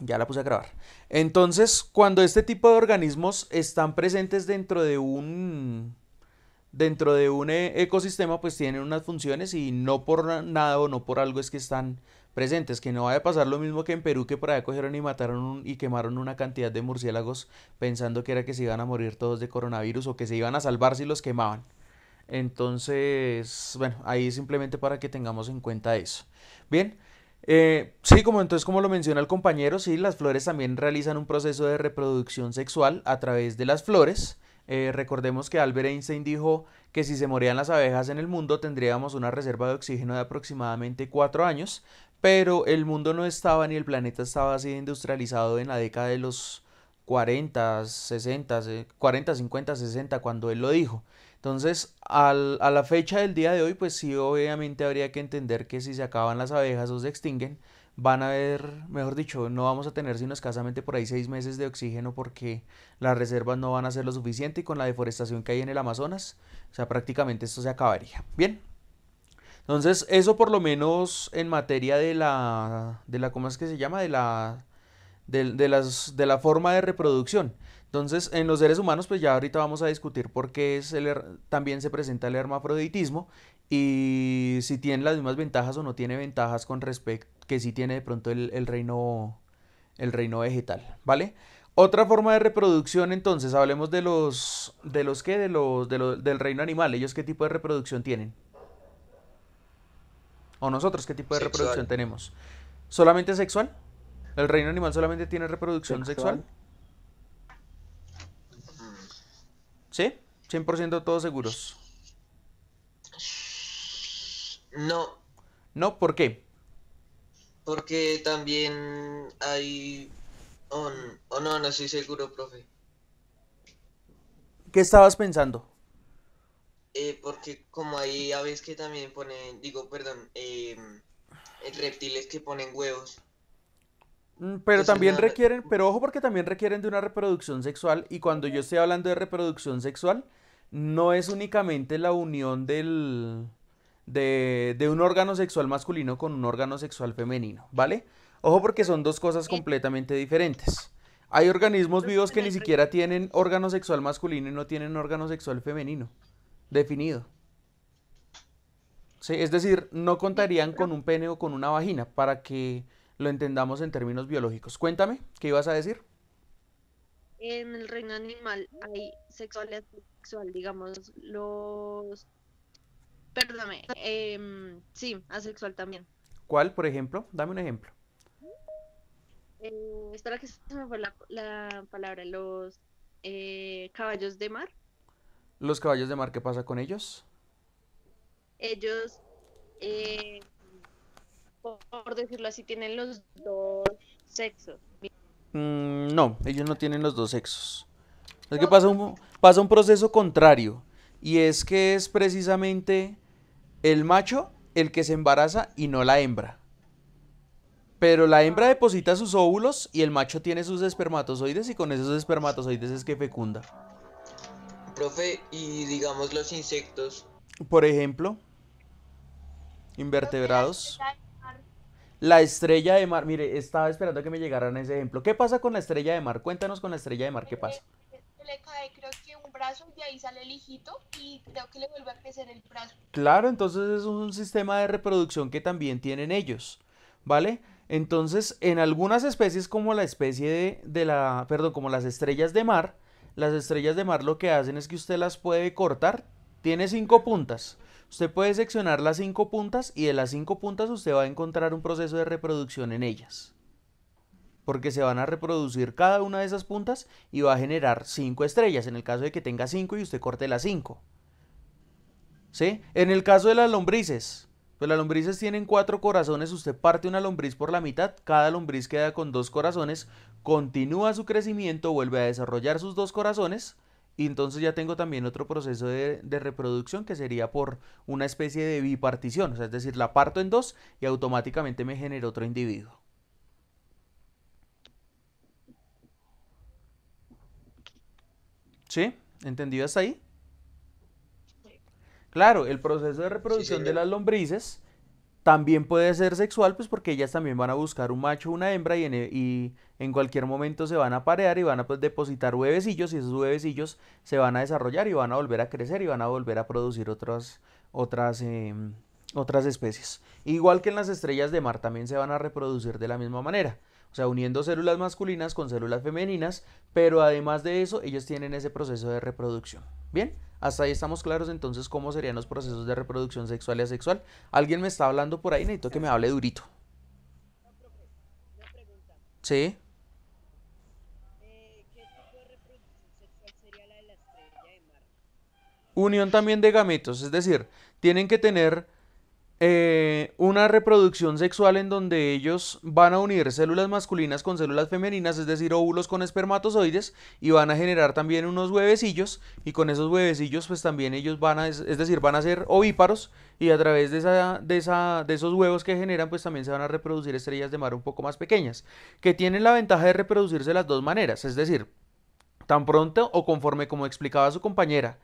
Ya la puse a grabar. Entonces, cuando este tipo de organismos están presentes dentro de un dentro de un eh, ecosistema, pues tienen unas funciones y no por nada o no por algo es que están presentes. Que no vaya a pasar lo mismo que en Perú, que por ahí cogieron y mataron y quemaron una cantidad de murciélagos pensando que era que se iban a morir todos de coronavirus o que se iban a salvar si los quemaban. Entonces, bueno, ahí simplemente para que tengamos en cuenta eso. Bien, eh, sí, como entonces como lo menciona el compañero, sí, las flores también realizan un proceso de reproducción sexual a través de las flores. Eh, recordemos que Albert Einstein dijo que si se morían las abejas en el mundo tendríamos una reserva de oxígeno de aproximadamente cuatro años, pero el mundo no estaba ni el planeta estaba así industrializado en la década de los 40, 60, 40, 50, 60 cuando él lo dijo. Entonces, al, a la fecha del día de hoy, pues sí, obviamente habría que entender que si se acaban las abejas o se extinguen, van a haber, mejor dicho, no vamos a tener sino escasamente por ahí seis meses de oxígeno porque las reservas no van a ser lo suficiente y con la deforestación que hay en el Amazonas, o sea, prácticamente esto se acabaría. Bien. Entonces, eso por lo menos en materia de la, de la ¿cómo es que se llama? De la, de las, de la forma de reproducción. Entonces, en los seres humanos, pues ya ahorita vamos a discutir por qué es también se presenta el hermafroditismo y si tiene las mismas ventajas o no tiene ventajas con respecto que si tiene de pronto el, reino el reino vegetal, ¿vale? Otra forma de reproducción, entonces, hablemos de los de los que de los, de del reino animal. Ellos qué tipo de reproducción tienen? O nosotros qué tipo de reproducción tenemos? Solamente sexual. El reino animal solamente tiene reproducción sexual? ¿Sí? 100% todos seguros. No. ¿No? ¿Por qué? Porque también hay... O no, no estoy seguro, profe. ¿Qué estabas pensando? Eh, porque como hay aves que también ponen, digo, perdón, eh, reptiles que ponen huevos. Mm, pero también requieren, pero ojo porque también requieren de una reproducción sexual y cuando yo estoy hablando de reproducción sexual, no es únicamente la unión del, de, de un órgano sexual masculino con un órgano sexual femenino, ¿vale? Ojo porque son dos cosas completamente diferentes. Hay organismos vivos que ni siquiera tienen órgano sexual masculino y no tienen órgano sexual femenino definido. Sí, es decir, no contarían con un pene o con una vagina para que lo entendamos en términos biológicos. Cuéntame, ¿qué ibas a decir? En el reino animal hay y asexual, digamos, los... Perdóname, em, sí, asexual también. ¿Cuál, por ejemplo? Dame un ejemplo. Eh, espera que se me fue la, palabra, los eh, caballos de mar. ¿Los caballos de mar qué pasa con ellos? Ellos eh, por decirlo así, tienen los dos sexos. Mm, no, ellos no tienen los dos sexos. Es que pasa un, pasa un proceso contrario. Y es que es precisamente el macho el que se embaraza y no la hembra. Pero la hembra deposita sus óvulos y el macho tiene sus espermatozoides y con esos espermatozoides es que fecunda. Profe, y digamos los insectos. Por ejemplo, invertebrados. La estrella de mar, mire, estaba esperando que me llegaran ese ejemplo. ¿Qué pasa con la estrella de mar? Cuéntanos con la estrella de mar, ¿qué pasa? le cae creo que un brazo y ahí sale el hijito y creo que le vuelve a crecer el brazo. Claro, entonces es un sistema de reproducción que también tienen ellos, ¿vale? Entonces, en algunas especies como la especie de, de la, perdón, como las estrellas de mar, las estrellas de mar lo que hacen es que usted las puede cortar, tiene cinco puntas. Usted puede seccionar las cinco puntas y de las cinco puntas usted va a encontrar un proceso de reproducción en ellas. Porque se van a reproducir cada una de esas puntas y va a generar cinco estrellas, en el caso de que tenga cinco y usted corte las cinco. ¿Sí? En el caso de las lombrices, pues las lombrices tienen cuatro corazones, usted parte una lombriz por la mitad, cada lombriz queda con dos corazones, continúa su crecimiento, vuelve a desarrollar sus dos corazones, y entonces ya tengo también otro proceso de, reproducción que sería por una especie de bipartición, o sea, es decir, la parto en dos y automáticamente me genera otro individuo. ¿Sí? ¿Entendido hasta ahí? Claro, el proceso de reproducción de las lombrices también puede ser sexual, pues porque ellas también van a buscar un macho, una hembra y en, e, cualquier momento se van a parear y van a pues, depositar huevecillos y esos huevecillos se van a desarrollar y van a volver a crecer y van a volver a producir otras, otras, em, otras especies. Igual que en las estrellas de mar también se van a reproducir de la misma manera. O sea, uniendo células masculinas con células femeninas, pero además de eso, ellos tienen ese proceso de reproducción. Bien, hasta ahí estamos claros entonces cómo serían los procesos de reproducción sexual y asexual. Alguien me está hablando por ahí, necesito que me hable durito. Sí. Unión también de gametos, es decir, tienen que tener eh, una reproducción sexual en donde ellos van a unir células masculinas con células femeninas, es decir, óvulos con espermatozoides, y van a generar también unos huevecillos, y con esos huevecillos pues también ellos van a, es decir, van a ser ovíparos, y a través de, esa, de, esa, de esos huevos que generan pues también se van a reproducir estrellas de mar un poco más pequeñas, que tienen la ventaja de reproducirse de las dos maneras, es decir, tan pronto o conforme como explicaba su compañera,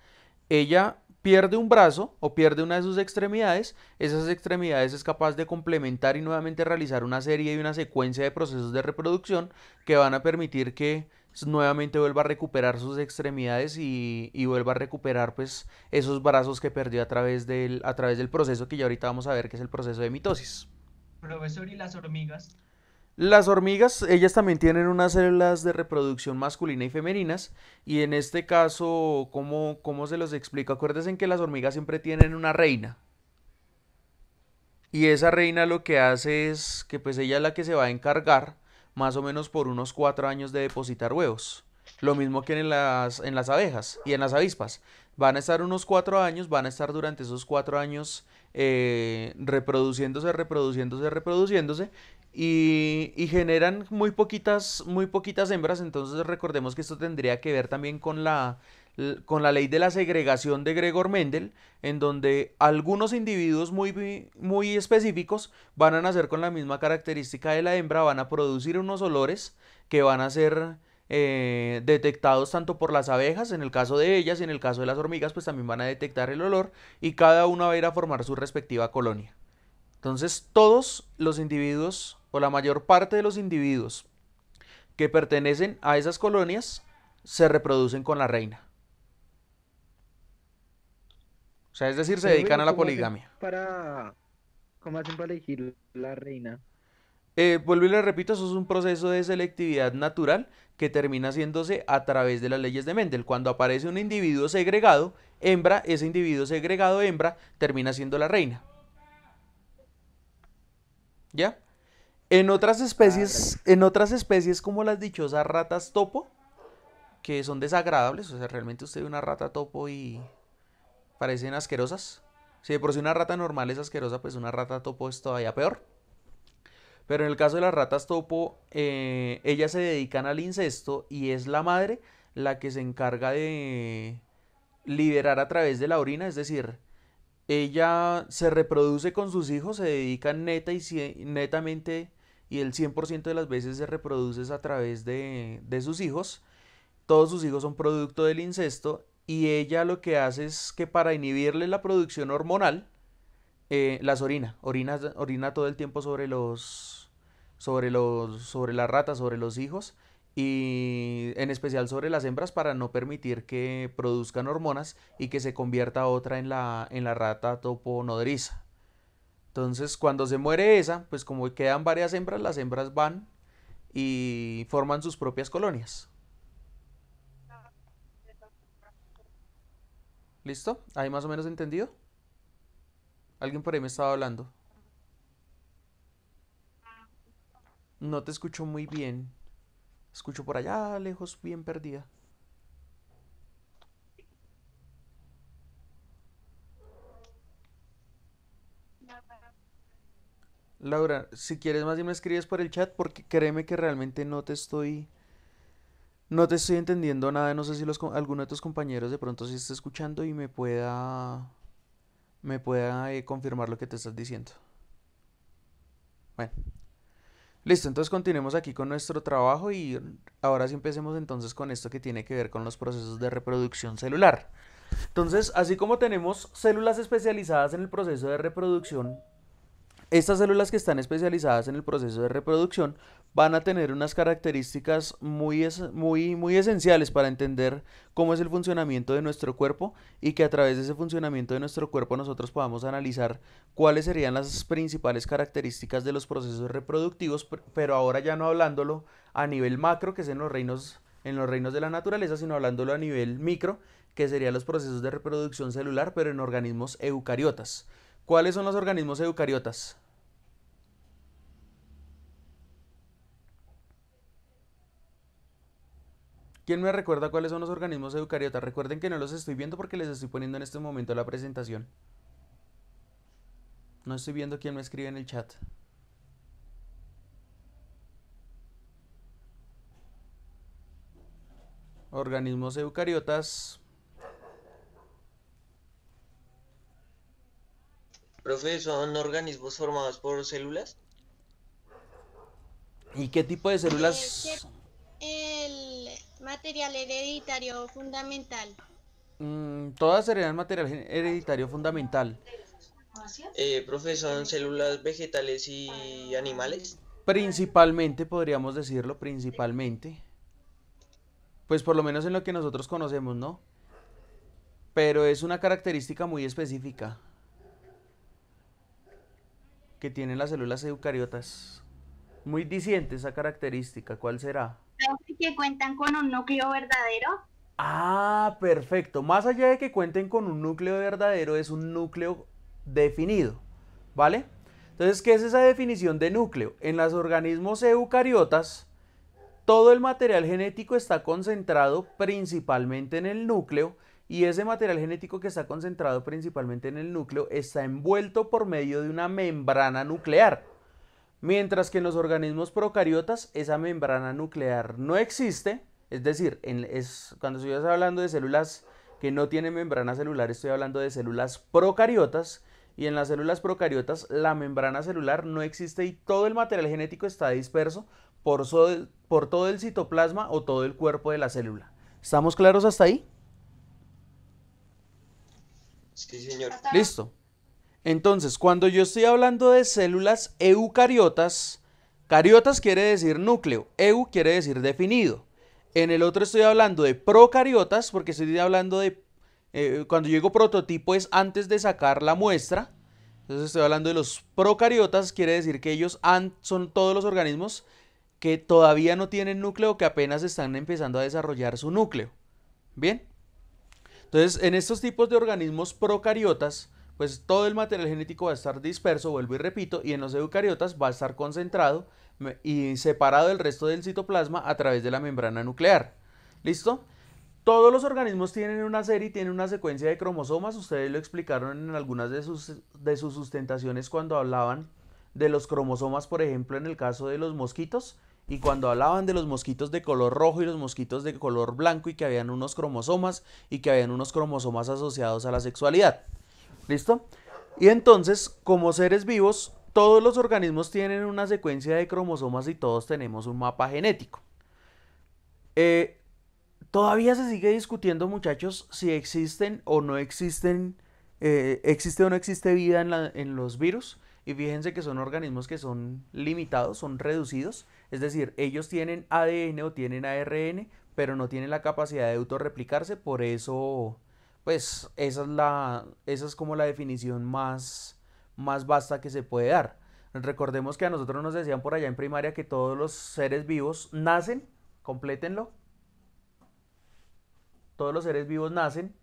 ella pierde un brazo o pierde una de sus extremidades, esas extremidades es capaz de complementar y nuevamente realizar una serie y una secuencia de procesos de reproducción que van a permitir que nuevamente vuelva a recuperar sus extremidades y, vuelva a recuperar pues esos brazos que perdió a través, del, a través del proceso que ya ahorita vamos a ver que es el proceso de mitosis. Profesor, ¿y las hormigas? Las hormigas, ellas también tienen unas células de reproducción masculina y femeninas, y en este caso, ¿cómo, cómo se los explico? Acuérdense que las hormigas siempre tienen una reina, y esa reina lo que hace es que pues ella es la que se va a encargar más o menos por unos cuatro años de depositar huevos. Lo mismo que en las, en las abejas y en las avispas. Van a estar unos cuatro años, van a estar durante esos cuatro años eh, reproduciéndose, reproduciéndose, reproduciéndose. Y, generan muy poquitas, muy poquitas hembras, entonces recordemos que esto tendría que ver también con la, con la ley de la segregación de Gregor Mendel, en donde algunos individuos muy, muy específicos van a nacer con la misma característica de la hembra, van a producir unos olores que van a ser eh, detectados tanto por las abejas, en el caso de ellas, y en el caso de las hormigas, pues también van a detectar el olor y cada una va a ir a formar su respectiva colonia. Entonces todos los individuos la mayor parte de los individuos que pertenecen a esas colonias se reproducen con la reina. O sea, es decir, se dedican a la poligamia. Para... ¿Cómo hacen para elegir la reina? Eh, vuelvo y le repito, eso es un proceso de selectividad natural que termina haciéndose a través de las leyes de Mendel. Cuando aparece un individuo segregado, hembra, ese individuo segregado hembra termina siendo la reina. ¿Ya? En otras especies, ah, en otras especies como las dichosas ratas topo, que son desagradables, o sea, realmente usted ve una rata topo y parecen asquerosas. Si de por sí una rata normal es asquerosa, pues una rata topo es todavía peor. Pero en el caso de las ratas topo, eh, ellas se dedican al incesto y es la madre la que se encarga de liberar a través de la orina, es decir, ella se reproduce con sus hijos, se dedican neta y netamente y el 100% de las veces se reproduce a través de, sus hijos. Todos sus hijos son producto del incesto y ella lo que hace es que para inhibirle la producción hormonal, eh, las orina, orina, orina todo el tiempo sobre los, sobre los, sobre las rata sobre los hijos y en especial sobre las hembras para no permitir que produzcan hormonas y que se convierta otra en la, en la rata topo nodriza. Entonces, cuando se muere esa, pues como quedan varias hembras, las hembras van y forman sus propias colonias. ¿Listo? ¿Hay más o menos entendido? Alguien por ahí me estaba hablando. No te escucho muy bien. Escucho por allá lejos, bien perdida. Laura, si quieres más y me escribes por el chat porque créeme que realmente no te estoy no te estoy entendiendo nada, no sé si los, alguno de tus compañeros de pronto sí está escuchando y me pueda me pueda eh, confirmar lo que te estás diciendo. Bueno. Listo, entonces continuemos aquí con nuestro trabajo y ahora sí empecemos entonces con esto que tiene que ver con los procesos de reproducción celular. Entonces, así como tenemos células especializadas en el proceso de reproducción estas células que están especializadas en el proceso de reproducción van a tener unas características muy, muy, muy esenciales para entender cómo es el funcionamiento de nuestro cuerpo y que a través de ese funcionamiento de nuestro cuerpo nosotros podamos analizar cuáles serían las principales características de los procesos reproductivos, pero ahora ya no hablándolo a nivel macro, que es los reinos, en los reinos de la naturaleza, sino hablándolo a nivel micro, que serían los procesos de reproducción celular, pero en organismos eucariotas. ¿Cuáles son los organismos eucariotas? ¿Quién me recuerda cuáles son los organismos eucariotas? Recuerden que no los estoy viendo porque les estoy poniendo en este momento la presentación. No estoy viendo quién me escribe en el chat. Organismos eucariotas. Profesor, ¿son organismos formados por células? ¿Y qué tipo de células? El, material hereditario fundamental. Mm, todas serían material hereditario fundamental. Eh, profe, ¿son células vegetales y animales? Principalmente, podríamos decirlo, principalmente. Pues por lo menos en lo que nosotros conocemos, ¿no? Pero es una característica muy específica que tienen las células eucariotas. Muy disiente esa característica, ¿cuál será? Que cuentan con un núcleo verdadero. Ah, perfecto. Más allá de que cuenten con un núcleo verdadero, es un núcleo definido, ¿vale? Entonces, ¿qué es esa definición de núcleo? En los organismos eucariotas, todo el material genético está concentrado principalmente en el núcleo y ese material genético que está concentrado principalmente en el núcleo está envuelto por medio de una membrana nuclear. Mientras que en los organismos procariotas esa membrana nuclear no existe, es decir, cuando estoy hablando de células que no tienen membrana celular, estoy hablando de células procariotas, y en las células procariotas la membrana celular no existe y todo el material genético está disperso por, por todo el citoplasma o todo el cuerpo de la célula. ¿Estamos claros hasta ahí? Sí, señor. Listo. Entonces, cuando yo estoy hablando de células eucariotas, cariotas quiere decir núcleo, eu quiere decir definido. En el otro estoy hablando de procariotas, porque estoy hablando de... Eh, cuando llego prototipo es antes de sacar la muestra. Entonces estoy hablando de los procariotas, quiere decir que ellos han, son todos los organismos que todavía no tienen núcleo, que apenas están empezando a desarrollar su núcleo. ¿Bien? Entonces, en estos tipos de organismos procariotas, pues todo el material genético va a estar disperso, vuelvo y repito, y en los eucariotas va a estar concentrado y separado del resto del citoplasma a través de la membrana nuclear. ¿Listo? Todos los organismos tienen una serie, tienen una secuencia de cromosomas, ustedes lo explicaron en algunas de sus, de sus sustentaciones cuando hablaban de los cromosomas, por ejemplo, en el caso de los mosquitos, y cuando hablaban de los mosquitos de color rojo y los mosquitos de color blanco y que habían unos cromosomas y que habían unos cromosomas asociados a la sexualidad. ¿Listo? Y entonces, como seres vivos, todos los organismos tienen una secuencia de cromosomas y todos tenemos un mapa genético. Eh, todavía se sigue discutiendo, muchachos, si existen o no existen, eh, existe o no existe vida en los virus. Y fíjense que son organismos que son limitados, son reducidos. Es decir, ellos tienen ADN o tienen ARN, pero no tienen la capacidad de autorreplicarse, por eso, pues esa es, la, esa es como la definición más, más vasta que se puede dar. Recordemos que a nosotros nos decían por allá en primaria que todos los seres vivos nacen, complétenlo. Todos los seres vivos nacen.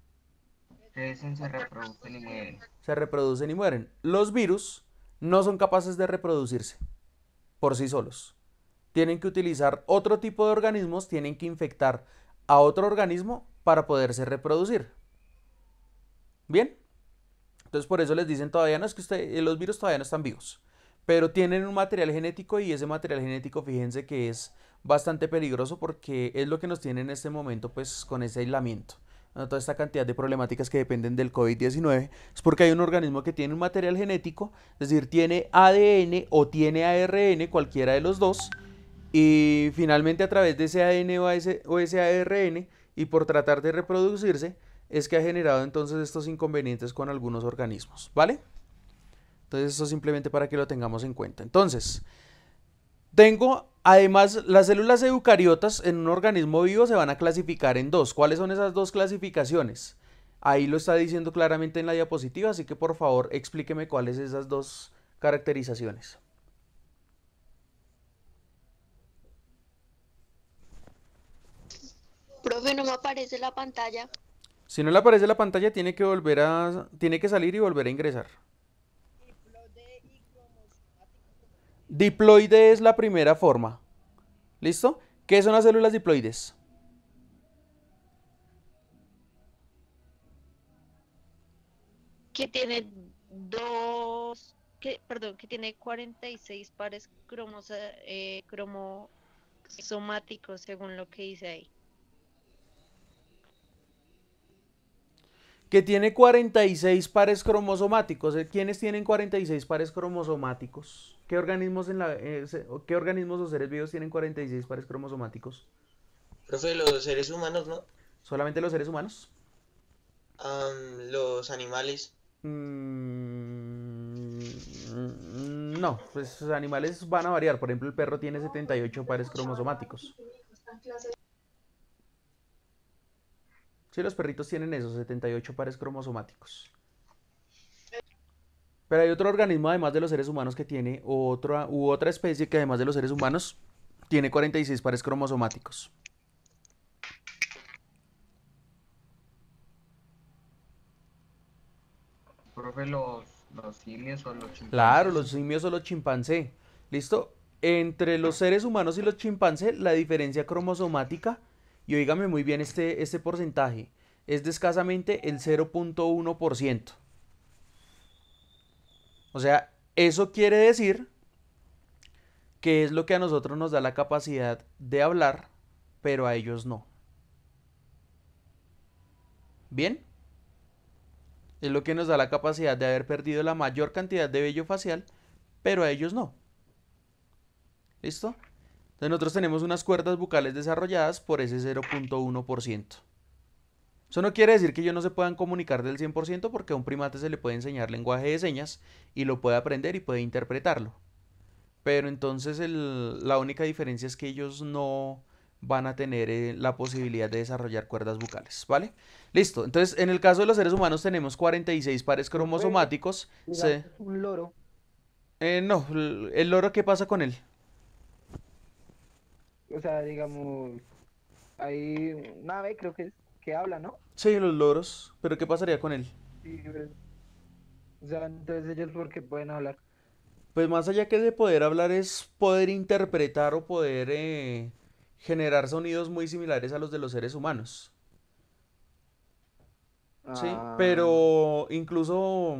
Crecen, se reproducen y mueren. Se reproducen y mueren. Los virus no son capaces de reproducirse por sí solos tienen que utilizar otro tipo de organismos, tienen que infectar a otro organismo para poderse reproducir. ¿Bien? Entonces por eso les dicen todavía no es que usted, eh, los virus todavía no están vivos, pero tienen un material genético y ese material genético fíjense que es bastante peligroso porque es lo que nos tiene en este momento pues con ese aislamiento. Toda esta cantidad de problemáticas que dependen del COVID-19 es porque hay un organismo que tiene un material genético, es decir, tiene ADN o tiene ARN, cualquiera de los dos, y finalmente a través de ADN o, ese ARN y por tratar de reproducirse es que ha generado entonces estos inconvenientes con algunos organismos, ¿vale? Entonces eso simplemente para que lo tengamos en cuenta. Entonces, tengo además las células eucariotas en un organismo vivo se van a clasificar en dos. ¿Cuáles son esas dos clasificaciones? Ahí lo está diciendo claramente en la diapositiva, así que por favor explíqueme cuáles esas dos caracterizaciones. Profe, no me aparece la pantalla. Si no le aparece la pantalla, tiene que volver a. Tiene que salir y volver a ingresar. Diploide es la primera forma. ¿Listo? ¿Qué son las células diploides? Que tiene dos. Que, perdón, que tiene 46 pares cromos, eh, cromosomáticos, según lo que dice ahí. que tiene 46 pares cromosomáticos. Eh, ¿Quiénes tienen 46 pares cromosomáticos? ¿Qué organismos, en eh, ¿Qué organismos o seres vivos tienen 46 pares cromosomáticos? los seres humanos, ¿no? ¿Solamente los seres humanos? los animales. Mm, no, pues los animales van a variar. Por ejemplo, el perro tiene 78 pares cromosomáticos. Sí, los perritos tienen esos 78 pares cromosomáticos. Pero hay otro organismo además de los seres humanos que tiene otra u otra especie que además de los seres humanos tiene 46 pares cromosomáticos. Profe, los, los simios o los chimpancés. Claro, los simios o los chimpancés. ¿Listo? Entre los seres humanos y los chimpancés, la diferencia cromosomática y oígame muy bien este, este porcentaje, es de escasamente el 0.1%. O sea, eso quiere decir que es lo que a nosotros nos da la capacidad de hablar, pero a ellos no. ¿Bien? Es lo que nos da la capacidad de haber perdido la mayor cantidad de vello facial, pero a ellos no. ¿Listo? Entonces nosotros tenemos unas cuerdas bucales desarrolladas por ese 0.1%. Eso no quiere decir que ellos no se puedan comunicar del 100% porque a un primate se le puede enseñar lenguaje de señas y lo puede aprender y puede interpretarlo. Pero entonces la única diferencia es que ellos no van a tener eh, la posibilidad de desarrollar cuerdas bucales, ¿vale? Listo, entonces en el caso de los seres humanos tenemos 46 pares cromosomáticos. Un loro. Eh, no, el loro, ¿qué pasa con él? O sea, digamos, hay un ave, creo que es, que habla, ¿no? Sí, los loros, pero ¿qué pasaría con él? Sí, pues, O sea, entonces ellos porque pueden hablar. Pues más allá que de poder hablar es poder interpretar o poder eh, generar sonidos muy similares a los de los seres humanos. Sí, ah. pero incluso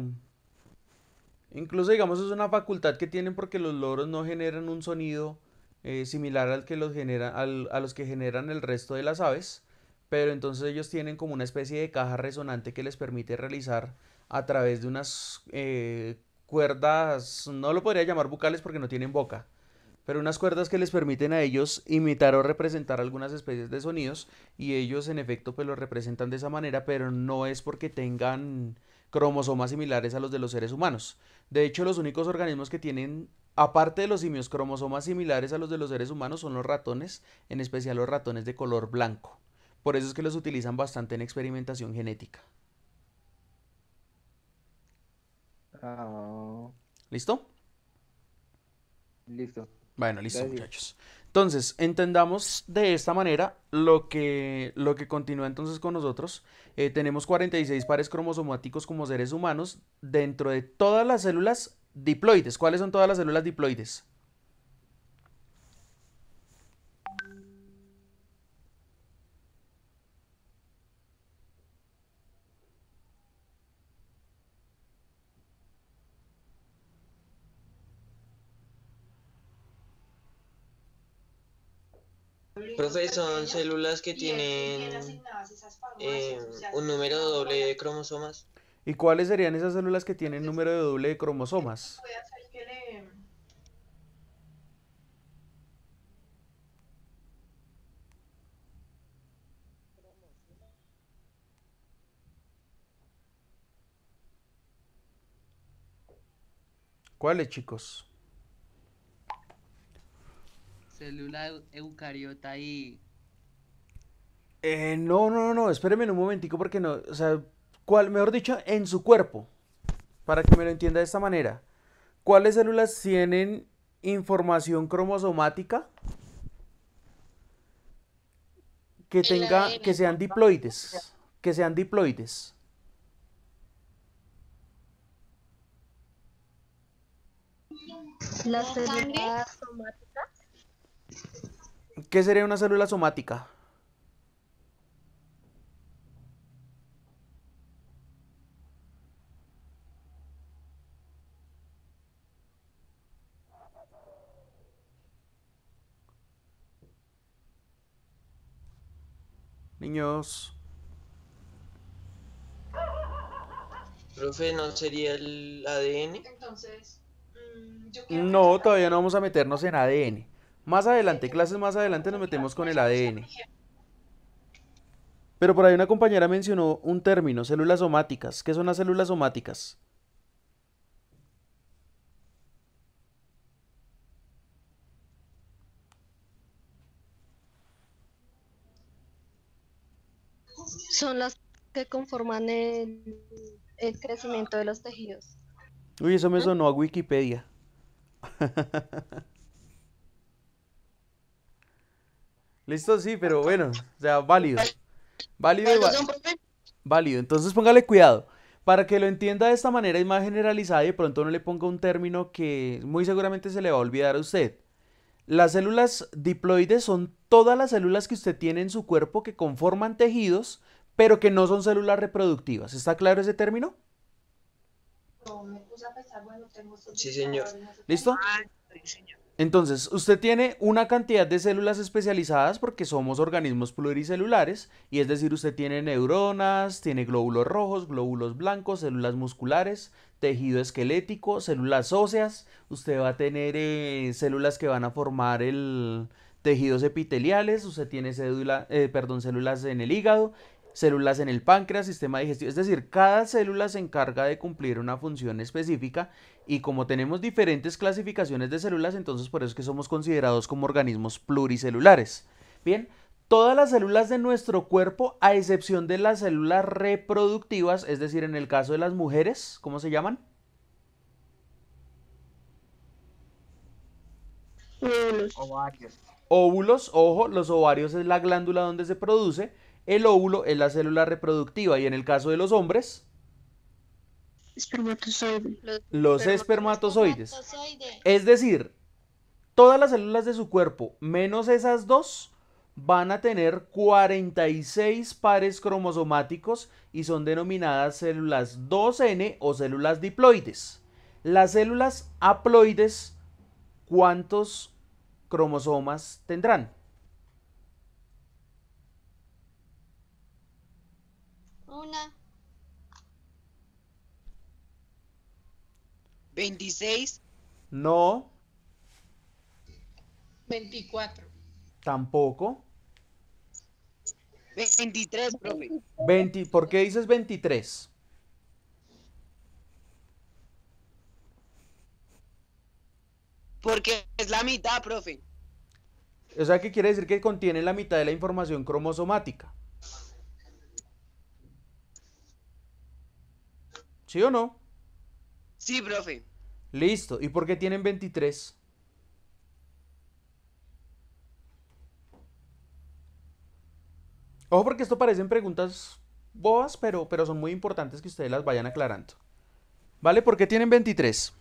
incluso digamos es una facultad que tienen porque los loros no generan un sonido eh, similar al que los genera, al, a los que generan el resto de las aves, pero entonces ellos tienen como una especie de caja resonante que les permite realizar a través de unas eh, cuerdas, no lo podría llamar bucales porque no tienen boca, pero unas cuerdas que les permiten a ellos imitar o representar algunas especies de sonidos y ellos en efecto pues lo representan de esa manera, pero no es porque tengan cromosomas similares a los de los seres humanos. De hecho, los únicos organismos que tienen, aparte de los simios, cromosomas similares a los de los seres humanos son los ratones, en especial los ratones de color blanco. Por eso es que los utilizan bastante en experimentación genética. Ah. ¿Listo? Listo. Bueno, listo, muchachos. Entonces, entendamos de esta manera lo que, lo que continúa entonces con nosotros. Eh, tenemos 46 pares cromosomáticos como seres humanos dentro de todas las células diploides. ¿Cuáles son todas las células diploides? Profe, son células que tienen eh, un número doble de cromosomas. ¿Y cuáles serían esas células que tienen número de doble de cromosomas? ¿Cuáles, chicos? célula eucariota y... Eh, no, no, no, espérenme un momentico porque no, o sea, cuál, mejor dicho, en su cuerpo, para que me lo entienda de esta manera. ¿Cuáles células tienen información cromosomática que tenga que sean diploides, que sean diploides? Las células ¿Qué sería una célula somática? Niños. Profe, ¿no sería el ADN? Entonces, mm, No, todavía no vamos a meternos en ADN. Más adelante, clases más adelante nos metemos con el ADN. Pero por ahí una compañera mencionó un término, células somáticas. ¿Qué son las células somáticas? Son las que conforman el, crecimiento de los tejidos. Uy, eso me ah. sonó a Wikipedia. Listo, sí, pero bueno, o sea, válido. Válido, válido. Entonces póngale cuidado. Para que lo entienda de esta manera y más generalizada y de pronto no le ponga un término que muy seguramente se le va a olvidar a usted. Las células diploides son todas las células que usted tiene en su cuerpo que conforman tejidos, pero que no son células reproductivas. ¿Está claro ese término? me puse a bueno, ah, Sí, señor. ¿Listo? sí, señor. Entonces, usted tiene una cantidad de células especializadas porque somos organismos pluricelulares, y es decir, usted tiene neuronas, tiene glóbulos rojos, glóbulos blancos, células musculares, tejido esquelético, células óseas, usted va a tener eh, células que van a formar el tejidos epiteliales, usted tiene cédula, eh, perdón, células en el hígado, células en el páncreas, sistema digestivo, es decir, cada célula se encarga de cumplir una función específica y como tenemos diferentes clasificaciones de células, entonces por eso es que somos considerados como organismos pluricelulares. Bien, todas las células de nuestro cuerpo, a excepción de las células reproductivas, es decir, en el caso de las mujeres, ¿cómo se llaman? Óvulos. Óvulos, ojo, los ovarios es la glándula donde se produce. El óvulo es la célula reproductiva y en el caso de los hombres, Los, espermatozoides. espermatozoides. Es decir, todas las células de su cuerpo, menos esas dos, van a tener 46 pares cromosomáticos y son denominadas células 2N o células diploides. Las células haploides, ¿cuántos cromosomas tendrán? Una. 26. No. 24. Tampoco. 23, profe. 20, ¿Por qué dices 23? Porque es la mitad, profe. O sea, ¿qué quiere decir que contiene la mitad de la información cromosomática. ¿Sí o no? Sí, profe. Listo. ¿Y por qué tienen 23? Ojo porque esto parecen preguntas boas, pero, pero son muy importantes que ustedes las vayan aclarando. ¿Vale? ¿Por qué tienen 23?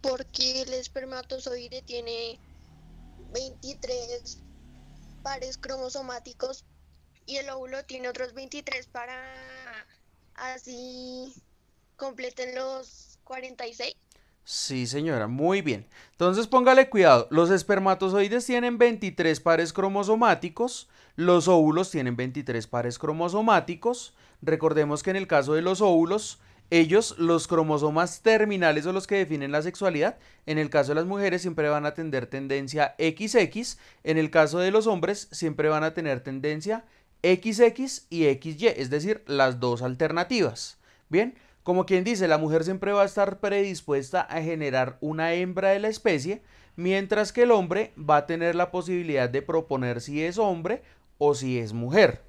Porque el espermatozoide tiene 23 pares cromosomáticos y el óvulo tiene otros 23 para así completen los 46. Sí, señora, muy bien. Entonces póngale cuidado, los espermatozoides tienen 23 pares cromosomáticos, los óvulos tienen 23 pares cromosomáticos. Recordemos que en el caso de los óvulos, ellos, los cromosomas terminales o los que definen la sexualidad, en el caso de las mujeres siempre van a tener tendencia XX, en el caso de los hombres siempre van a tener tendencia XX y XY, es decir, las dos alternativas. Bien, como quien dice, la mujer siempre va a estar predispuesta a generar una hembra de la especie, mientras que el hombre va a tener la posibilidad de proponer si es hombre o si es mujer.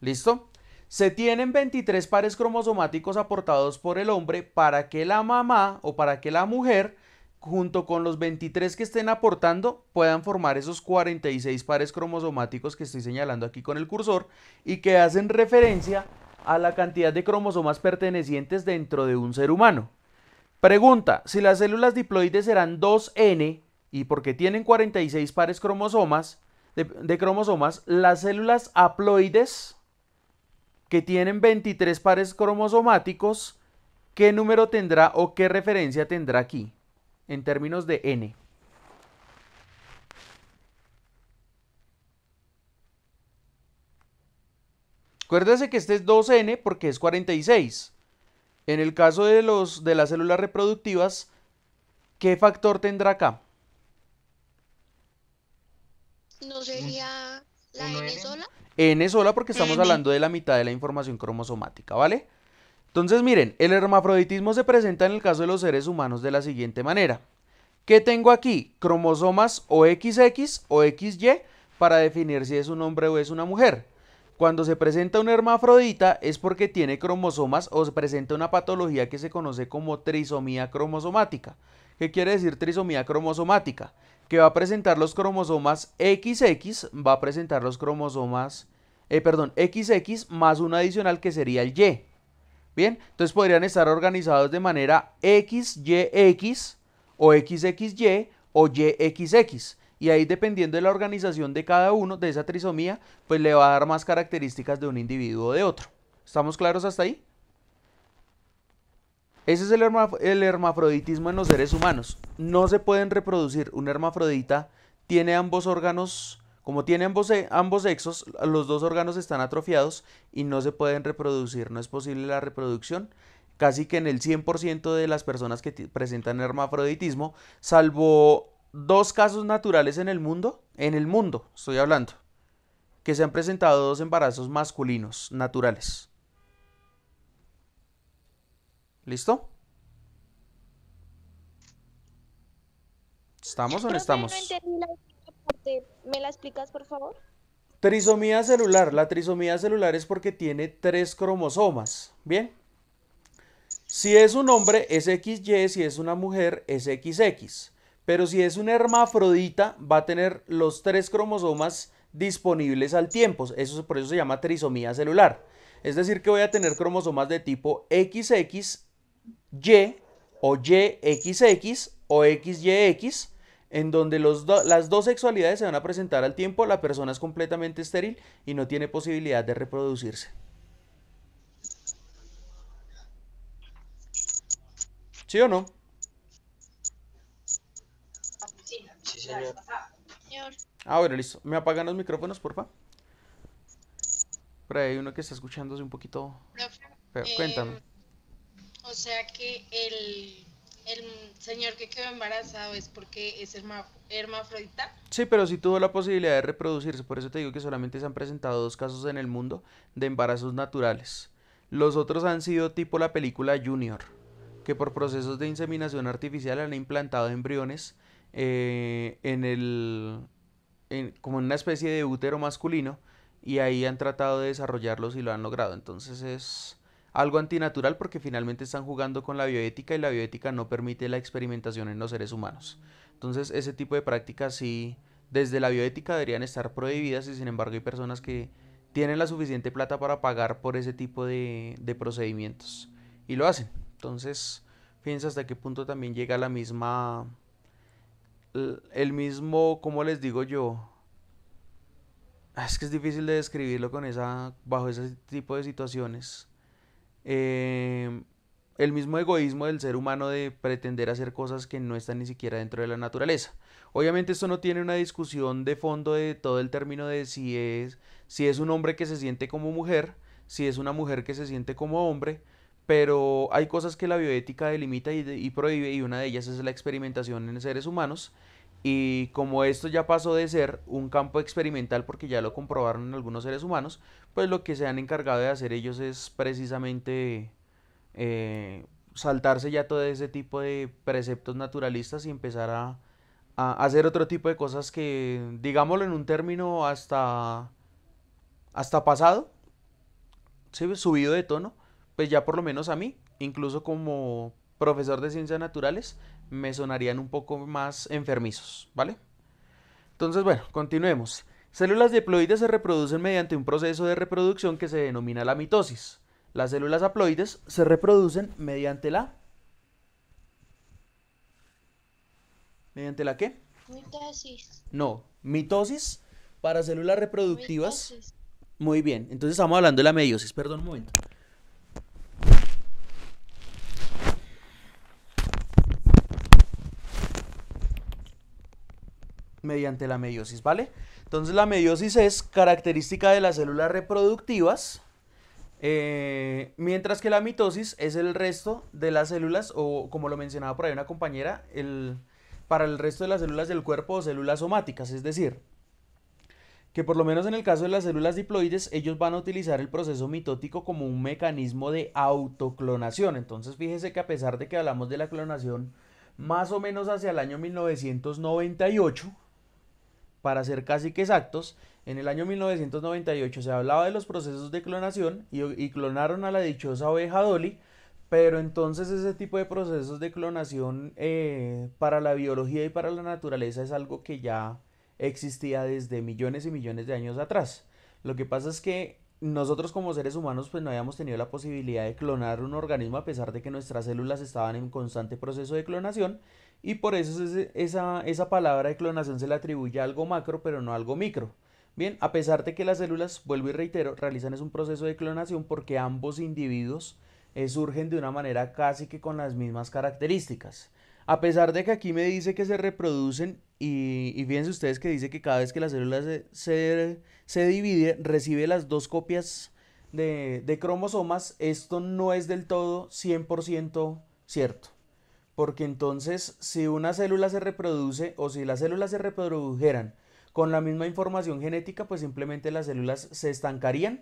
¿Listo? Se tienen 23 pares cromosomáticos aportados por el hombre para que la mamá o para que la mujer, junto con los 23 que estén aportando, puedan formar esos 46 pares cromosomáticos que estoy señalando aquí con el cursor y que hacen referencia a la cantidad de cromosomas pertenecientes dentro de un ser humano. Pregunta, si las células diploides serán 2N y porque tienen 46 pares cromosomas, de cromosomas, las células haploides que tienen 23 pares cromosomáticos, ¿qué número tendrá o qué referencia tendrá aquí en términos de n? Acuérdese que este es 2n porque es 46. En el caso de, los, de las células reproductivas, ¿qué factor tendrá acá? ¿No sería la n sola? en sola porque estamos hablando de la mitad de la información cromosomática, ¿vale? Entonces, miren, el hermafroditismo se presenta en el caso de los seres humanos de la siguiente manera. ¿Qué tengo aquí? Cromosomas o XX o XY para definir si es un hombre o es una mujer. Cuando se presenta un hermafrodita es porque tiene cromosomas o se presenta una patología que se conoce como trisomía cromosomática. ¿Qué quiere decir trisomía cromosomática? que va a presentar los cromosomas XX, va a presentar los cromosomas, eh, perdón, XX más un adicional que sería el Y. Bien, entonces podrían estar organizados de manera XYX o XXY o YXX. Y ahí dependiendo de la organización de cada uno de esa trisomía, pues le va a dar más características de un individuo o de otro. ¿Estamos claros hasta ahí? Ese es el, hermafroditismo en los seres humanos. No se pueden reproducir. Un hermafrodita tiene ambos órganos, como tiene ambos, e, ambos sexos, los dos órganos están atrofiados y no se pueden reproducir. No es posible la reproducción casi que en el 100% de las personas que presentan hermafroditismo, salvo dos casos naturales en el mundo, en el mundo estoy hablando, que se han presentado dos embarazos masculinos naturales. ¿Listo? ¿Estamos o no estamos? ¿Me la explicas, por favor? Trisomía celular. La trisomía celular es porque tiene tres cromosomas. Bien. Si es un hombre, es XY. Si es una mujer, es XX. Pero si es una hermafrodita, va a tener los tres cromosomas disponibles al tiempo. Eso por eso se llama trisomía celular. Es decir, que voy a tener cromosomas de tipo XX, y o YXX o XYX, en donde los las dos sexualidades se van a presentar al tiempo, la persona es completamente estéril y no tiene posibilidad de reproducirse. ¿Sí o no? Sí, señor. Ah, bueno, listo. ¿Me apagan los micrófonos, porfa? Por ahí hay uno que está escuchándose un poquito. Pero, cuéntame. Eh, o sea que el, señor que quedó embarazado es porque es hermafrodita. Sí, pero sí tuvo la posibilidad de reproducirse. Por eso te digo que solamente se han presentado dos casos en el mundo de embarazos naturales. Los otros han sido tipo la película Junior, que por procesos de inseminación artificial han implantado embriones eh, en el, en, como en una especie de útero masculino y ahí han tratado de desarrollarlos y lo han logrado. Entonces es algo antinatural porque finalmente están jugando con la bioética y la bioética no permite la experimentación en los seres humanos. Entonces ese tipo de prácticas sí, desde la bioética deberían estar prohibidas y sin embargo hay personas que tienen la suficiente plata para pagar por ese tipo de, procedimientos y lo hacen. Entonces fíjense hasta qué punto también llega la misma, el mismo, como les digo yo? Ah, es que es difícil de describirlo con esa, bajo ese tipo de situaciones Em, el mismo egoísmo del ser humano de pretender hacer cosas que no están ni siquiera dentro de la naturaleza. Obviamente esto no tiene una discusión de fondo de todo el término de si es, si es un hombre que se siente como mujer, si es una mujer que se siente como hombre, pero hay cosas que la bioética delimita y prohíbe y una de ellas es la experimentación en seres humanos y como esto ya pasó de ser un campo experimental porque ya lo comprobaron en algunos seres humanos, pues lo que se han encargado de hacer ellos es precisamente eh, saltarse ya todo ese tipo de preceptos naturalistas y empezar a, hacer otro tipo de cosas que, digámoslo en un término hasta, hasta pasado, subido de tono, pues ya por lo menos a mí, incluso como profesor de ciencias naturales, me sonarían un poco más enfermizos, ¿vale? Entonces, bueno, continuemos. Células diploides se reproducen mediante un proceso de reproducción que se denomina la mitosis. Las células haploides se reproducen mediante la... ¿Mediante la qué? Mitosis. No, mitosis para células reproductivas. Muy bien, entonces estamos hablando de la meiosis, perdón un momento. mediante la meiosis, ¿vale? Entonces la meiosis es característica de las células reproductivas, eh, mientras que la mitosis es el resto de las células, o como lo mencionaba por ahí una compañera, para el resto de las células del cuerpo o células somáticas, es decir, que por lo menos en el caso de las células diploides, ellos van a utilizar el proceso mitótico como un mecanismo de autoclonación. Entonces fíjese que a pesar de que hablamos de la clonación más o menos hacia el año 1998, para ser casi que exactos, en el año 1998 se hablaba de los procesos de clonación y, clonaron a la dichosa oveja Dolly, pero entonces ese tipo de procesos de clonación eh, para la biología y para la naturaleza es algo que ya existía desde millones y millones de años atrás. Lo que pasa es que nosotros como seres humanos pues no habíamos tenido la posibilidad de clonar un organismo a pesar de que nuestras células estaban en constante proceso de clonación y por eso esa, palabra de clonación se le atribuye a algo macro pero no a algo micro. Bien, a pesar de que las células, vuelvo y reitero, realizan es un proceso de clonación porque ambos individuos eh, surgen de una manera casi que con las mismas características. A pesar de que aquí me dice que se reproducen y, fíjense ustedes que dice que cada vez que la célula se, divide recibe las dos copias de, de, cromosomas, esto no es del todo 100% cierto. Porque entonces si una célula se reproduce o si las células se reprodujeran con la misma información genética, pues simplemente las células se estancarían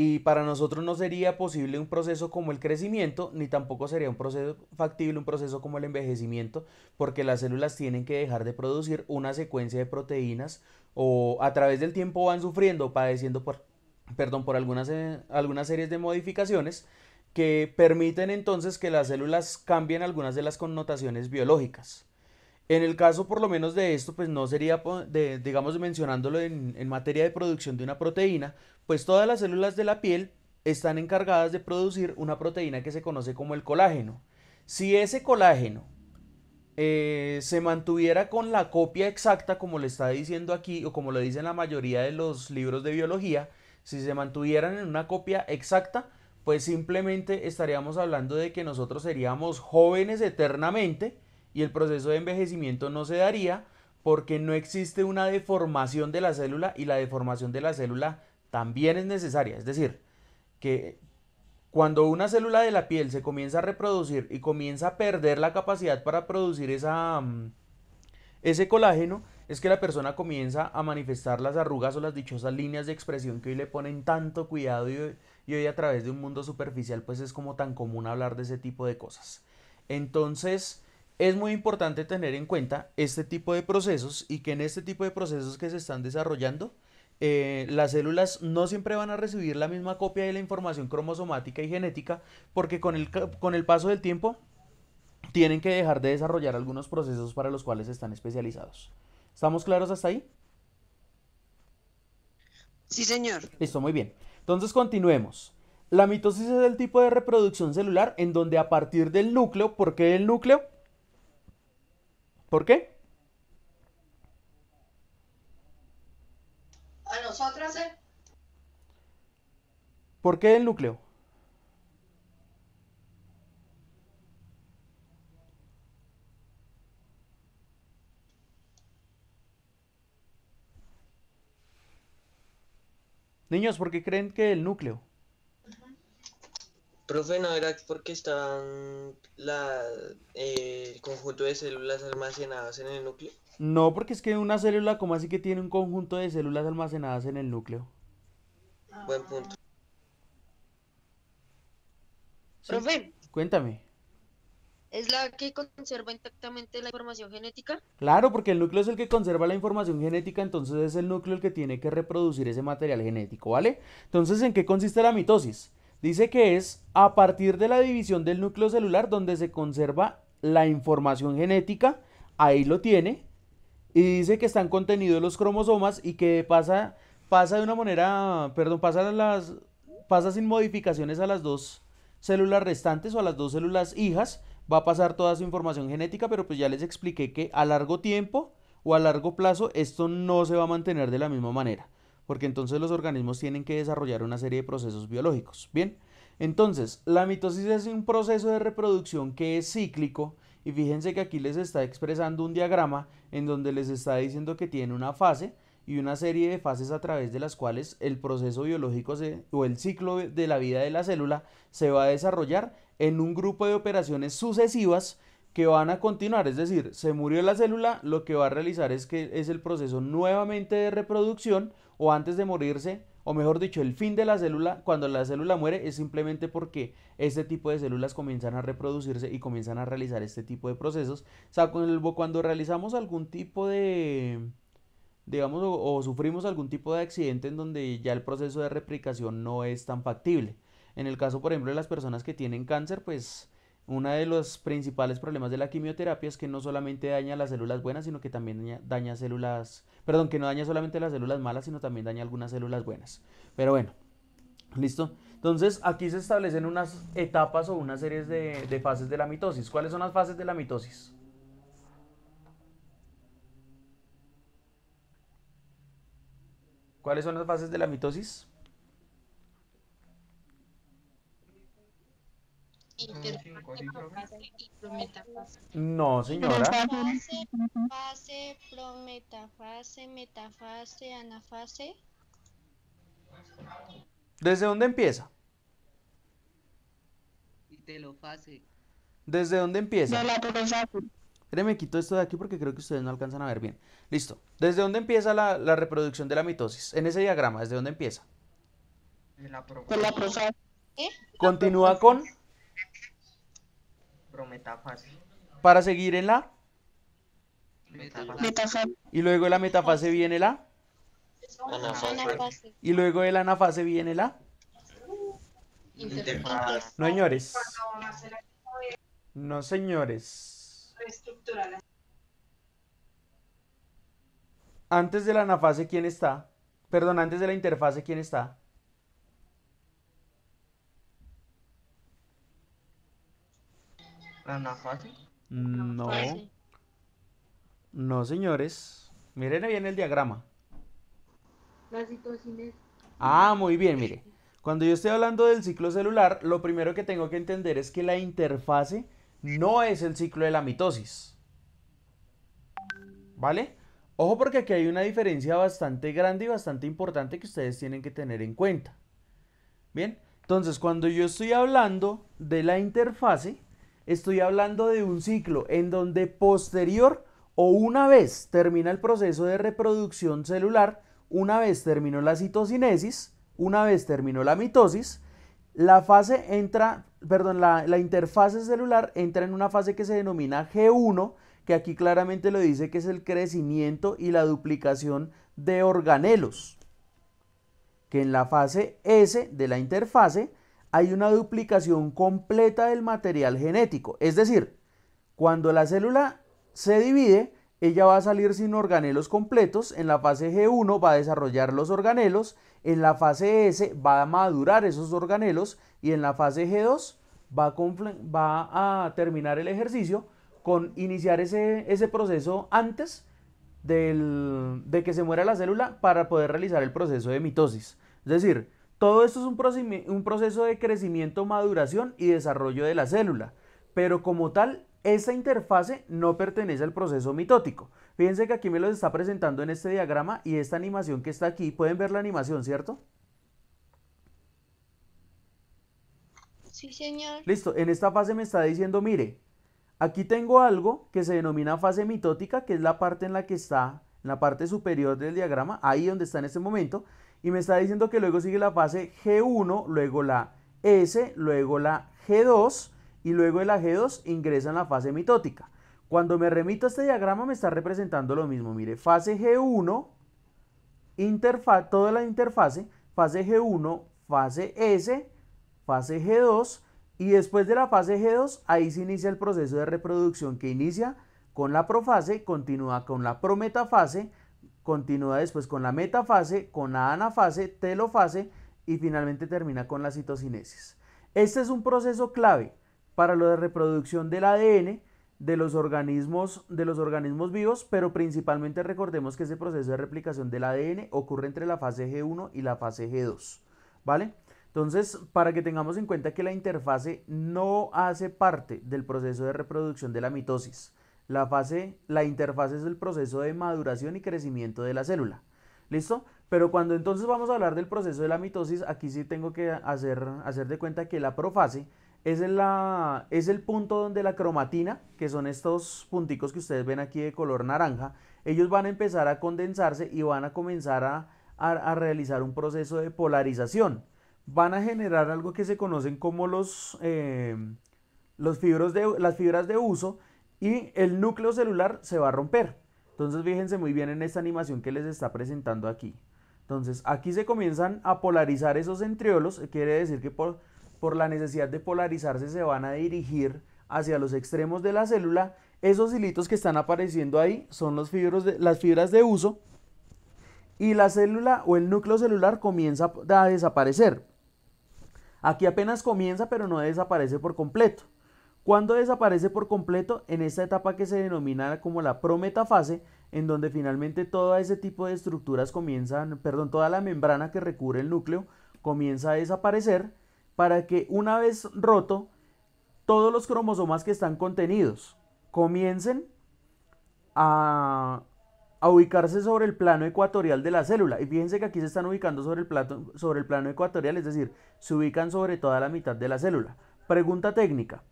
y para nosotros no sería posible un proceso como el crecimiento, ni tampoco sería un proceso factible un proceso como el envejecimiento, porque las células tienen que dejar de producir una secuencia de proteínas o a través del tiempo van sufriendo, padeciendo por, perdón, por algunas, eh, algunas series de modificaciones que permiten entonces que las células cambien algunas de las connotaciones biológicas. En el caso por lo menos de esto, pues no sería, digamos, mencionándolo en, materia de producción de una proteína, pues todas las células de la piel están encargadas de producir una proteína que se conoce como el colágeno. Si ese colágeno eh, se mantuviera con la copia exacta, como le está diciendo aquí, o como lo dicen la mayoría de los libros de biología, si se mantuvieran en una copia exacta, pues simplemente estaríamos hablando de que nosotros seríamos jóvenes eternamente, y el proceso de envejecimiento no se daría porque no existe una deformación de la célula y la deformación de la célula también es necesaria. Es decir, que cuando una célula de la piel se comienza a reproducir y comienza a perder la capacidad para producir esa, mm, ese colágeno, es que la persona comienza a manifestar las arrugas o las dichosas líneas de expresión que hoy le ponen tanto cuidado y, y hoy a través de un mundo superficial pues es como tan común hablar de ese tipo de cosas. Entonces, es muy importante tener en cuenta este tipo de procesos y que en este tipo de procesos que se están desarrollando, eh, las células no siempre van a recibir la misma copia de la información cromosomática y genética porque con el, con el paso del tiempo tienen que dejar de desarrollar algunos procesos para los cuales están especializados. ¿Estamos claros hasta ahí? Sí, señor. Listo, muy bien. Entonces continuemos. La mitosis es el tipo de reproducción celular en donde a partir del núcleo, ¿por qué el núcleo? ¿Por qué? A nosotras, Eh? ¿Por qué el núcleo? Niños, ¿por qué creen que el núcleo? Profe, ¿no era porque están eh, el conjunto de células almacenadas en el núcleo? No, porque es que una célula, como así que tiene un conjunto de células almacenadas en el núcleo? Ah. Buen punto. Profe. Cuéntame. ¿Es la que conserva intactamente la información genética? Claro, porque el núcleo es el que conserva la información genética, entonces es el núcleo el que tiene que reproducir ese material genético, ¿vale? Entonces, ¿en qué consiste la mitosis? Dice que es a partir de la división del núcleo celular donde se conserva la información genética, ahí lo tiene, y dice que están contenidos los cromosomas y que pasa, pasa de una manera, perdón, pasa, las, pasa sin modificaciones a las dos células restantes o a las dos células hijas, va a pasar toda su información genética, pero pues ya les expliqué que a largo tiempo o a largo plazo esto no se va a mantener de la misma manera porque entonces los organismos tienen que desarrollar una serie de procesos biológicos. Bien, entonces la mitosis es un proceso de reproducción que es cíclico y fíjense que aquí les está expresando un diagrama en donde les está diciendo que tiene una fase y una serie de fases a través de las cuales el proceso biológico o el ciclo de la vida de la célula se va a desarrollar en un grupo de operaciones sucesivas que van a continuar, es decir, se murió la célula, lo que va a realizar es que es el proceso nuevamente de reproducción o antes de morirse, o mejor dicho, el fin de la célula, cuando la célula muere, es simplemente porque este tipo de células comienzan a reproducirse y comienzan a realizar este tipo de procesos. O sea, cuando realizamos algún tipo de, digamos, o, sufrimos algún tipo de accidente en donde ya el proceso de replicación no es tan factible. En el caso, por ejemplo, de las personas que tienen cáncer, pues uno de los principales problemas de la quimioterapia es que no solamente daña las células buenas, sino que también daña, daña, células, perdón, que no daña solamente las células malas, sino también daña algunas células buenas. Pero bueno, listo. Entonces aquí se establecen unas etapas o unas series de, de fases de la mitosis. ¿Cuáles son las fases de la mitosis? ¿Cuáles son las fases de la mitosis? No, señora. metafase, anafase. ¿Desde dónde empieza? ¿Desde dónde empieza? De la quito esto de aquí porque creo que ustedes no alcanzan a ver bien. Listo. ¿Desde dónde empieza la, reproducción de la mitosis? En ese diagrama, ¿desde dónde empieza? Con la profase. ¿Eh? Continúa con metafase. Para seguir en la metafase. Y luego de la metafase viene la Y luego de la anafase viene la No, señores. No, señores. Antes de la anafase, ¿quién está? Perdón, antes de la interfase, ¿quién está? ¿Eran fácil? No. Ah, no, señores. Miren ahí en el diagrama. La citocinés. Ah, muy bien, mire. Cuando yo estoy hablando del ciclo celular, lo primero que tengo que entender es que la interfase no es el ciclo de la mitosis. ¿Vale? Ojo porque aquí hay una diferencia bastante grande y bastante importante que ustedes tienen que tener en cuenta. Bien, entonces cuando yo estoy hablando de la interfase, Estoy hablando de un ciclo en donde posterior o una vez termina el proceso de reproducción celular, una vez terminó la citocinesis, una vez terminó la mitosis, la fase entra, perdón, la, la interfase celular entra en una fase que se denomina G1, que aquí claramente lo dice que es el crecimiento y la duplicación de organelos, que en la fase S de la interfase hay una duplicación completa del material genético. Es decir, cuando la célula se divide, ella va a salir sin organelos completos, en la fase G1 va a desarrollar los organelos, en la fase S va a madurar esos organelos y en la fase G2 va a, terminar el ejercicio con iniciar ese, proceso antes de que se muera la célula para poder realizar el proceso de mitosis. Es decir, todo esto es un, proceso de crecimiento, maduración y desarrollo de la célula, pero como tal, esa interfase no pertenece al proceso mitótico. Fíjense que aquí me los está presentando en este diagrama y esta animación que está aquí, pueden ver la animación, ¿cierto? Sí, señor. Listo, en esta fase me está diciendo, mire, aquí tengo algo que se denomina fase mitótica, que es la parte en la que está, en la parte superior del diagrama, ahí donde está en este momento, y me está diciendo que luego sigue la fase G1, luego la S, luego la G2 y luego de la G2 ingresa en la fase mitótica. Cuando me remito a este diagrama me está representando lo mismo. Mire, fase G1, toda la interfase, fase G1, fase S, fase G2 y después de la fase G2 ahí se inicia el proceso de reproducción que inicia con la profase, continúa con la prometafase, continúa después con la metafase, con la anafase, telofase y finalmente termina con la citocinesis. Este es un proceso clave para lo de reproducción del ADN de los organismos de los organismos vivos, pero principalmente recordemos que ese proceso de replicación del ADN ocurre entre la fase G1 y la fase G2, ¿vale? Entonces, para que tengamos en cuenta que la interfase no hace parte del proceso de reproducción de la mitosis, la, fase, la interfase es el proceso de maduración y crecimiento de la célula. ¿Listo? Pero cuando entonces vamos a hablar del proceso de la mitosis, aquí sí tengo que hacer, de cuenta que la profase es, es el punto donde la cromatina, que son estos punticos que ustedes ven aquí de color naranja, ellos van a empezar a condensarse y van a comenzar a, realizar un proceso de polarización. Van a generar algo que se conocen como los, eh, los las fibras de uso, y el núcleo celular se va a romper. Entonces fíjense muy bien en esta animación que les está presentando aquí. Entonces aquí se comienzan a polarizar esos centriolos, quiere decir que por, por la necesidad de polarizarse se van a dirigir hacia los extremos de la célula. Esos hilitos que están apareciendo ahí son los de, las fibras de uso y la célula o el núcleo celular comienza a desaparecer. Aquí apenas comienza pero no desaparece por completo cuando desaparece por completo en esta etapa que se denomina como la prometafase, en donde finalmente todo ese tipo de estructuras comienzan, perdón, toda la membrana que recubre el núcleo comienza a desaparecer para que una vez roto, todos los cromosomas que están contenidos comiencen a, ubicarse sobre el plano ecuatorial de la célula. Y fíjense que aquí se están ubicando sobre el, sobre el plano ecuatorial, es decir, se ubican sobre toda la mitad de la célula. Pregunta técnica.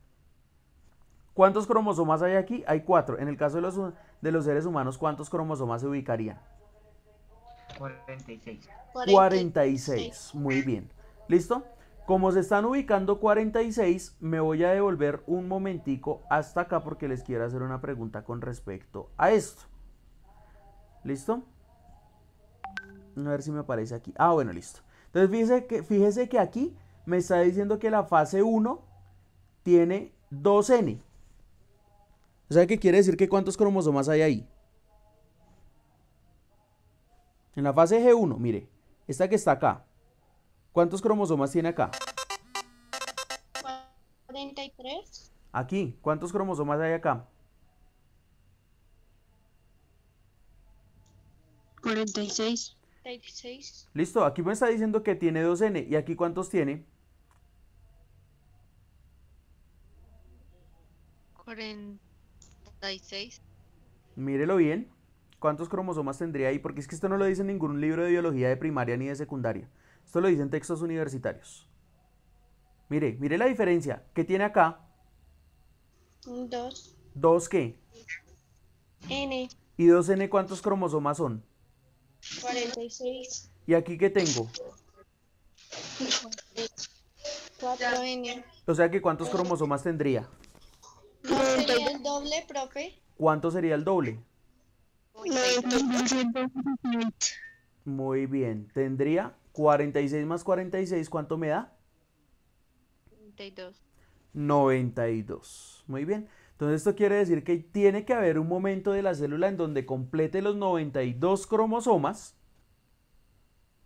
¿Cuántos cromosomas hay aquí? Hay cuatro. En el caso de los, de los seres humanos, ¿cuántos cromosomas se ubicarían? 46. 46. Muy bien. ¿Listo? Como se están ubicando 46, me voy a devolver un momentico hasta acá porque les quiero hacer una pregunta con respecto a esto. ¿Listo? A ver si me aparece aquí. Ah, bueno, listo. Entonces fíjese que, fíjese que aquí me está diciendo que la fase 1 tiene 2n. O sea, ¿qué quiere decir que cuántos cromosomas hay ahí? En la fase G1, mire, esta que está acá, ¿cuántos cromosomas tiene acá? 43. Aquí, ¿cuántos cromosomas hay acá? 46. Listo, aquí me está diciendo que tiene 2N. ¿Y aquí cuántos tiene? 40. 36. Mírelo bien. ¿Cuántos cromosomas tendría ahí? Porque es que esto no lo dice ningún libro de biología de primaria ni de secundaria. Esto lo dicen textos universitarios. Mire, mire la diferencia. ¿Qué tiene acá? 2 ¿Dos qué? N. ¿Y 2N cuántos cromosomas son? 46. ¿Y aquí qué tengo? 4N. O sea que cuántos cromosomas tendría? ¿Cuánto sería el doble, profe? ¿Cuánto sería el doble? Muy bien. Tendría 46 más 46, ¿cuánto me da? 92. 92. Muy bien. Entonces esto quiere decir que tiene que haber un momento de la célula en donde complete los 92 cromosomas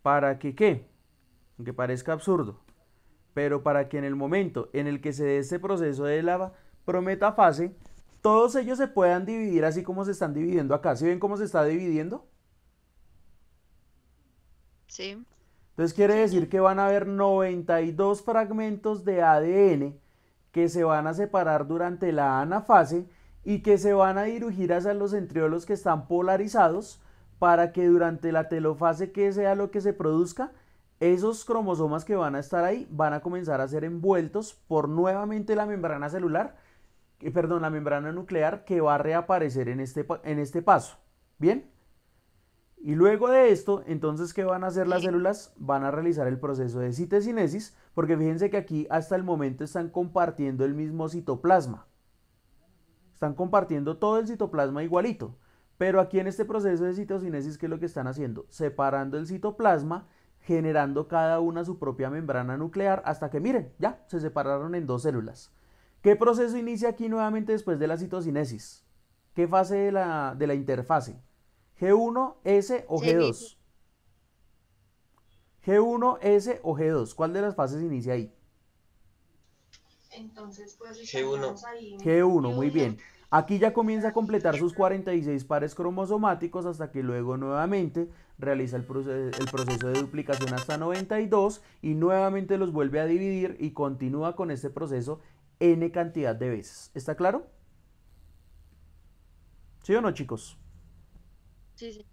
para que qué, aunque parezca absurdo, pero para que en el momento en el que se dé ese proceso de lava prometafase, todos ellos se puedan dividir así como se están dividiendo acá. ¿Sí ven cómo se está dividiendo? Sí. Entonces quiere decir que van a haber 92 fragmentos de ADN que se van a separar durante la anafase y que se van a dirigir hacia los centriolos que están polarizados para que durante la telofase que sea lo que se produzca, esos cromosomas que van a estar ahí van a comenzar a ser envueltos por nuevamente la membrana celular eh, perdón, la membrana nuclear que va a reaparecer este en este, paso. ¿Bien? Y luego de esto, entonces, ¿qué van a hacer las células? Van a realizar el proceso de citosinesis, porque fíjense que aquí hasta el momento están compartiendo el mismo citoplasma. Están compartiendo todo el citoplasma igualito. Pero aquí en este proceso de citosinesis, ¿qué es lo que están haciendo? Separando el citoplasma, generando cada una su propia membrana nuclear, hasta que miren, ya, se separaron en dos células. ¿Qué proceso inicia aquí nuevamente después de la citocinesis? ¿Qué fase de la, interfase? ¿G1, S o G2? G1, S o G2. ¿Cuál de las fases inicia ahí? Entonces, pues G1. Ahí G1, muy bien. Aquí ya comienza a completar sus 46 pares cromosomáticos hasta que luego nuevamente realiza el, el, proceso de duplicación hasta 92 y nuevamente los vuelve a dividir y continúa con este proceso n cantidad de veces. ¿Está claro? ¿Sí o no, chicos? Sí, sí.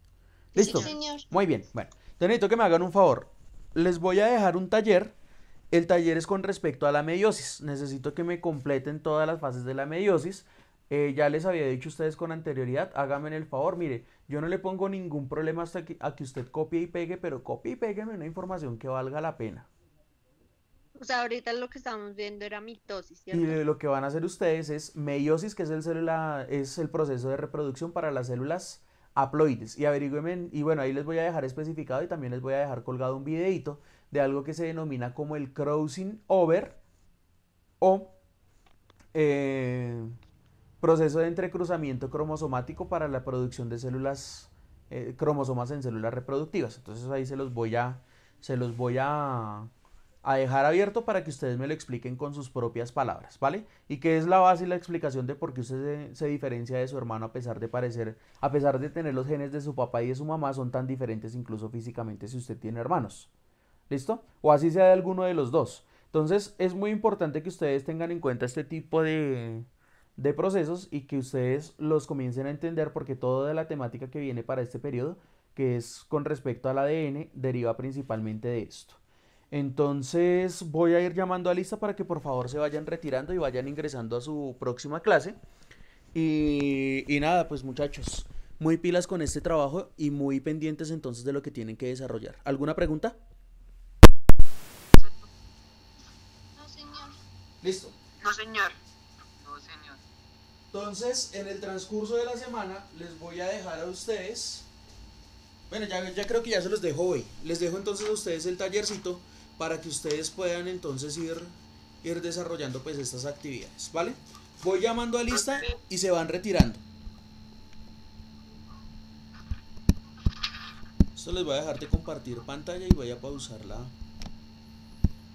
¿Listo? Muy bien. Bueno, necesito que me hagan un favor. Les voy a dejar un taller. El taller es con respecto a la meiosis. Necesito que me completen todas las fases de la meiosis. Eh, ya les había dicho a ustedes con anterioridad, háganme el favor, mire, yo no le pongo ningún problema hasta que, a que usted copie y pegue, pero copie y pégueme una información que valga la pena. O sea, ahorita lo que estamos viendo era mitosis. Y lo que van a hacer ustedes es meiosis, que es el, célula, es el proceso de reproducción para las células haploides. Y averigüen, y bueno, ahí les voy a dejar especificado y también les voy a dejar colgado un videito de algo que se denomina como el crossing over o eh, proceso de entrecruzamiento cromosomático para la producción de células, eh, cromosomas en células reproductivas. Entonces ahí se los voy a, se los voy a, a dejar abierto para que ustedes me lo expliquen con sus propias palabras, ¿vale? Y que es la base y la explicación de por qué usted se, diferencia de su hermano a pesar de parecer, a pesar de tener los genes de su papá y de su mamá, son tan diferentes incluso físicamente si usted tiene hermanos. ¿Listo? O así sea de alguno de los dos. Entonces es muy importante que ustedes tengan en cuenta este tipo de, de procesos y que ustedes los comiencen a entender porque toda la temática que viene para este periodo, que es con respecto al ADN, deriva principalmente de esto. Entonces voy a ir llamando a lista para que por favor se vayan retirando y vayan ingresando a su próxima clase. Y, nada, pues muchachos, muy pilas con este trabajo y muy pendientes entonces de lo que tienen que desarrollar. ¿Alguna pregunta? No, señor. Listo. No, señor. No, señor. Entonces, en el transcurso de la semana les voy a dejar a ustedes... Bueno, ya, ya creo que ya se los dejo hoy. Les dejo entonces a ustedes el tallercito para que ustedes puedan entonces ir, ir desarrollando pues estas actividades, ¿vale? Voy llamando a lista y se van retirando. Esto les voy a dejar de compartir pantalla y voy a pausar la,